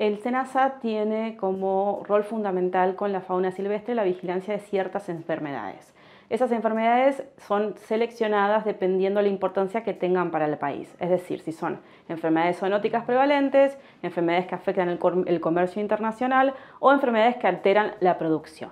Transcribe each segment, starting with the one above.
El SENASA tiene como rol fundamental con la fauna silvestre la vigilancia de ciertas enfermedades. Esas enfermedades son seleccionadas dependiendo de la importancia que tengan para el país, es decir, si son enfermedades zoonóticas prevalentes, enfermedades que afectan el, comercio internacional o enfermedades que alteran la producción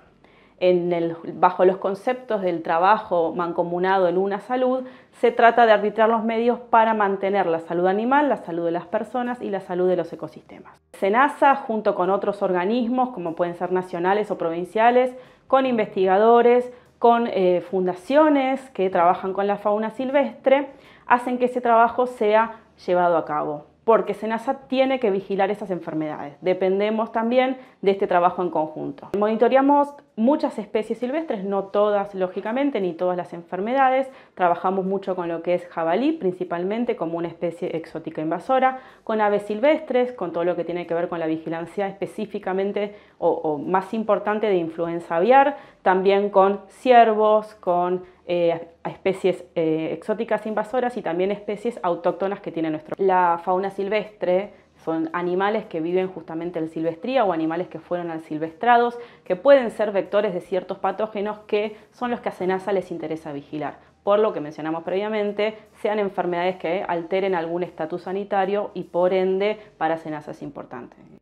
bajo los conceptos del trabajo mancomunado en una salud, se trata de arbitrar los medios para mantener la salud animal, la salud de las personas y la salud de los ecosistemas. SENASA, junto con otros organismos, como pueden ser nacionales o provinciales, con investigadores, con eh, fundaciones que trabajan con la fauna silvestre, hacen que ese trabajo sea llevado a cabo porque SENASA tiene que vigilar esas enfermedades. Dependemos también de este trabajo en conjunto. Monitoreamos muchas especies silvestres, no todas lógicamente, ni todas las enfermedades. Trabajamos mucho con lo que es jabalí, principalmente como una especie exótica invasora, con aves silvestres, con todo lo que tiene que ver con la vigilancia específicamente o, más importante de influenza aviar, también con ciervos, con eh, especies eh, exóticas invasoras y también especies autóctonas que tiene nuestro. La fauna silvestre son animales que viven justamente en silvestría o animales que fueron al silvestrados, que pueden ser vectores de ciertos patógenos que son los que a Senasa les interesa vigilar. Por lo que mencionamos previamente, sean enfermedades que alteren algún estatus sanitario y por ende para Senasa es importante.